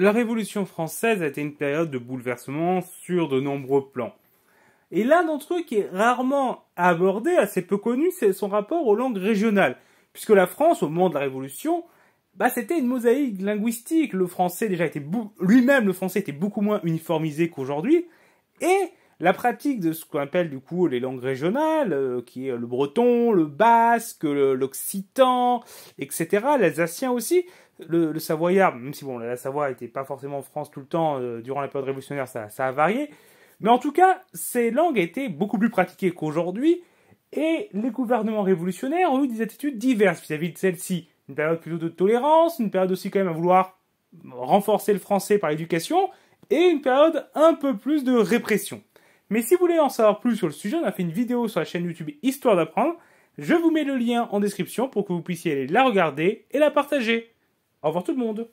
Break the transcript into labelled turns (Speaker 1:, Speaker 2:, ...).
Speaker 1: La Révolution française a été une période de bouleversement sur de nombreux plans. Et l'un d'entre eux qui est rarement abordé, assez peu connu, c'est son rapport aux langues régionales. Puisque la France, au moment de la Révolution, bah, c'était une mosaïque linguistique. Le français déjà était lui-même, le français était beaucoup moins uniformisé qu'aujourd'hui. Et la pratique de ce qu'on appelle du coup les langues régionales, euh, qui est le breton, le basque, l'occitan, etc., l'alsacien aussi, le, savoyard, même si bon, la Savoie n'était pas forcément en France tout le temps euh, durant la période révolutionnaire, ça, a varié. Mais en tout cas, ces langues étaient beaucoup plus pratiquées qu'aujourd'hui, et les gouvernements révolutionnaires ont eu des attitudes diverses vis-à-vis -vis de celles-ci. Une période plutôt de tolérance, une période aussi quand même à vouloir renforcer le français par l'éducation, et une période un peu plus de répression. Mais si vous voulez en savoir plus sur le sujet, on a fait une vidéo sur la chaîne YouTube Histoire d'apprendre. Je vous mets le lien en description pour que vous puissiez aller la regarder et la partager. Au revoir tout le monde